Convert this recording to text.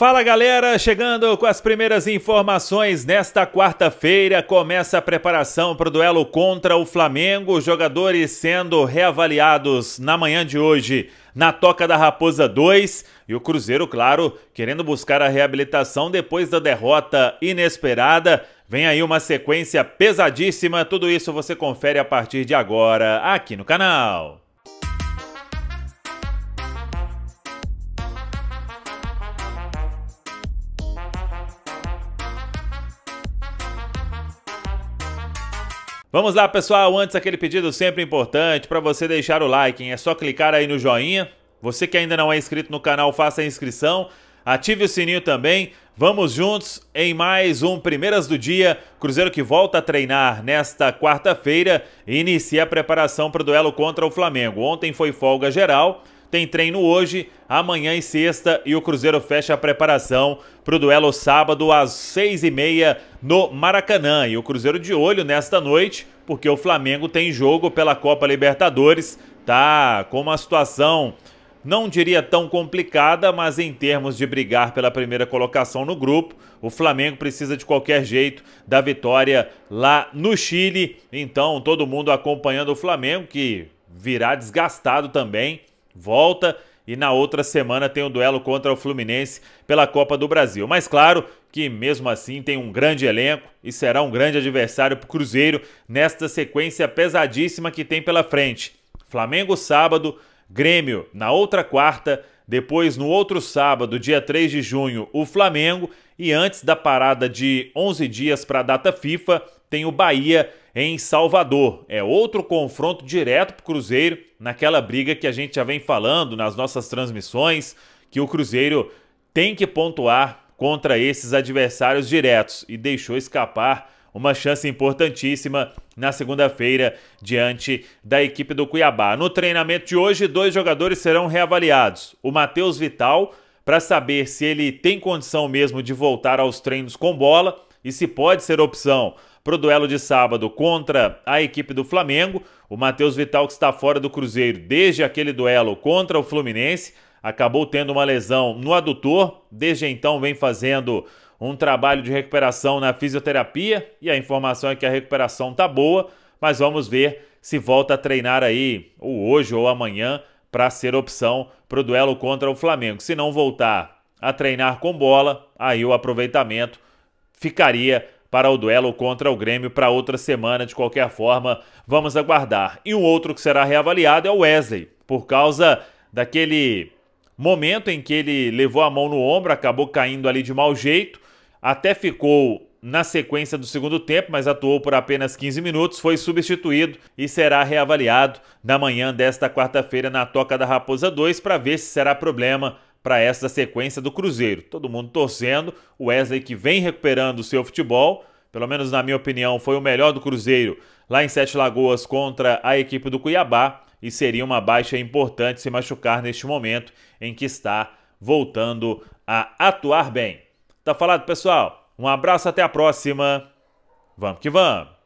Fala galera, chegando com as primeiras informações. Nesta quarta-feira começa a preparação para o duelo contra o Flamengo. Os jogadores sendo reavaliados na manhã de hoje na Toca da Raposa 2. E o Cruzeiro, claro, querendo buscar a reabilitação depois da derrota inesperada. Vem aí uma sequência pesadíssima. Tudo isso você confere a partir de agora aqui no canal. Vamos lá, pessoal. Antes, aquele pedido sempre importante para você deixar o like. Hein? É só clicar aí no joinha. Você que ainda não é inscrito no canal, faça a inscrição. Ative o sininho também. Vamos juntos em mais um Primeiras do Dia. Cruzeiro que volta a treinar nesta quarta-feira e inicia a preparação para o duelo contra o Flamengo. Ontem foi folga geral. Tem treino hoje, amanhã e sexta e o Cruzeiro fecha a preparação para o duelo sábado às seis e meia no Maracanã. E o Cruzeiro de olho nesta noite, porque o Flamengo tem jogo pela Copa Libertadores, tá com uma situação não diria tão complicada, mas em termos de brigar pela primeira colocação no grupo, o Flamengo precisa de qualquer jeito da vitória lá no Chile. Então, todo mundo acompanhando o Flamengo, que virá desgastado também volta e na outra semana tem o um duelo contra o Fluminense pela Copa do Brasil. Mas claro que mesmo assim tem um grande elenco e será um grande adversário para o Cruzeiro nesta sequência pesadíssima que tem pela frente. Flamengo sábado, Grêmio na outra quarta, depois no outro sábado, dia 3 de junho, o Flamengo e antes da parada de 11 dias para a data FIFA, tem o Bahia em Salvador. É outro confronto direto para o Cruzeiro, naquela briga que a gente já vem falando nas nossas transmissões, que o Cruzeiro tem que pontuar contra esses adversários diretos e deixou escapar uma chance importantíssima na segunda-feira diante da equipe do Cuiabá. No treinamento de hoje, dois jogadores serão reavaliados: o Matheus Vital, para saber se ele tem condição mesmo de voltar aos treinos com bola e se pode ser opção para o duelo de sábado contra a equipe do Flamengo. O Matheus Vital, que está fora do Cruzeiro desde aquele duelo contra o Fluminense, acabou tendo uma lesão no adutor. Desde então, vem fazendo um trabalho de recuperação na fisioterapia e a informação é que a recuperação tá boa, mas vamos ver se volta a treinar aí ou hoje ou amanhã para ser opção para o duelo contra o Flamengo. Se não voltar a treinar com bola, aí o aproveitamento ficaria para o duelo contra o Grêmio para outra semana. De qualquer forma, vamos aguardar. E um outro que será reavaliado é o Wesley, por causa daquele momento em que ele levou a mão no ombro, acabou caindo ali de mau jeito, até ficou na sequência do segundo tempo, mas atuou por apenas 15 minutos, foi substituído e será reavaliado na manhã desta quarta-feira na Toca da Raposa 2 para ver se será problema para essa sequência do Cruzeiro. Todo mundo torcendo, o Wesley que vem recuperando o seu futebol, pelo menos na minha opinião, foi o melhor do Cruzeiro lá em Sete Lagoas contra a equipe do Cuiabá e seria uma baixa importante se machucar neste momento em que está voltando a atuar bem. Tá falado, pessoal? Um abraço, até a próxima. Vamos que vamos!